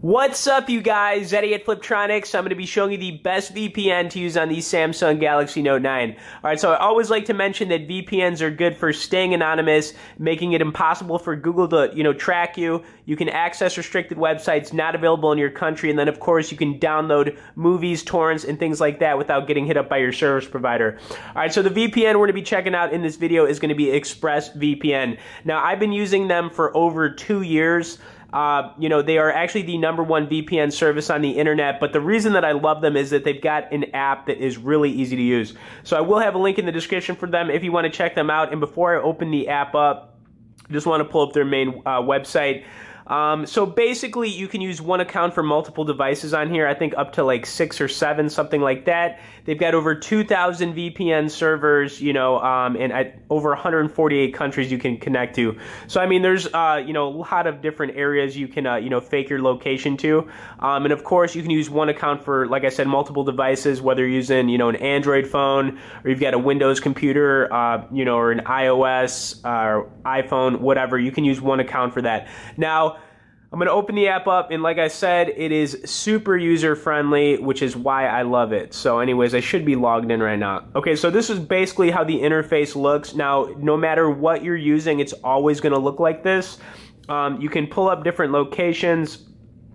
What's up, you guys? Eddie at Fliptronics. I'm going to be showing you the best VPN to use on the Samsung Galaxy Note 9. Alright, so I always like to mention that VPNs are good for staying anonymous, making it impossible for Google to, you know, track you. You can access restricted websites not available in your country, and then, of course, you can download movies, torrents, and things like that without getting hit up by your service provider. Alright, so the VPN we're going to be checking out in this video is going to be ExpressVPN. Now, I've been using them for over two years. Uh, you know, they are actually the number one VPN service on the internet, but the reason that I love them is that they've got an app that is really easy to use. So I will have a link in the description for them if you want to check them out. And before I open the app up, just want to pull up their main uh, website. Um, so basically, you can use one account for multiple devices on here. I think up to like six or seven, something like that. They've got over 2,000 VPN servers, you know, um, and at over 148 countries you can connect to. So I mean, there's uh, you know a lot of different areas you can uh, you know fake your location to, um, and of course you can use one account for like I said multiple devices, whether you're using you know an Android phone or you've got a Windows computer, uh, you know, or an iOS or uh, iPhone, whatever. You can use one account for that. Now I'm going to open the app up, and like I said, it is super user friendly, which is why I love it. So, anyways, I should be logged in right now. Okay, so this is basically how the interface looks. Now, no matter what you're using, it's always going to look like this. Um, you can pull up different locations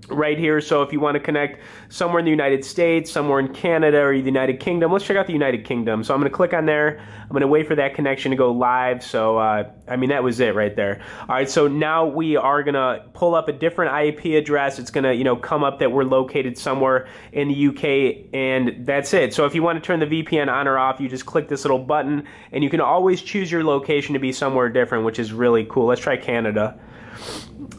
right here. So if you want to connect somewhere in the United States, somewhere in Canada, or the United Kingdom, let's check out the United Kingdom. So I'm going to click on there. I'm going to wait for that connection to go live. So, uh, I mean, that was it right there. All right, so now we are going to pull up a different IP address. It's going to, you know, come up that we're located somewhere in the UK, and that's it. So if you want to turn the VPN on or off, you just click this little button, and you can always choose your location to be somewhere different, which is really cool. Let's try Canada.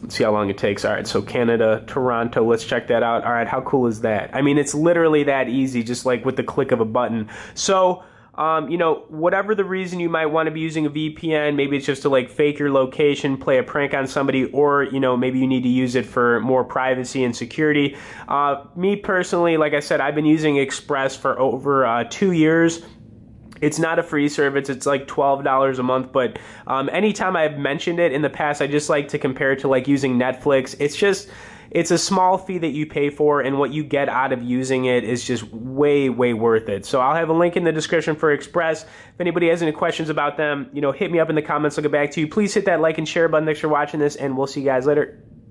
Let's see how long it takes. All right, so Canada, Toronto, let's check that out. All right, how cool is that? I mean, it's literally that easy, just like with the click of a button. So, um, you know, whatever the reason you might want to be using a VPN, maybe it's just to like fake your location, play a prank on somebody, or, you know, maybe you need to use it for more privacy and security. Uh, me personally, like I said, I've been using Express for over uh, two years it's not a free service. It's like twelve dollars a month. But um, anytime I've mentioned it in the past, I just like to compare it to like using Netflix. It's just it's a small fee that you pay for, and what you get out of using it is just way way worth it. So I'll have a link in the description for Express. If anybody has any questions about them, you know, hit me up in the comments. I'll get back to you. Please hit that like and share button. Thanks for watching this, and we'll see you guys later.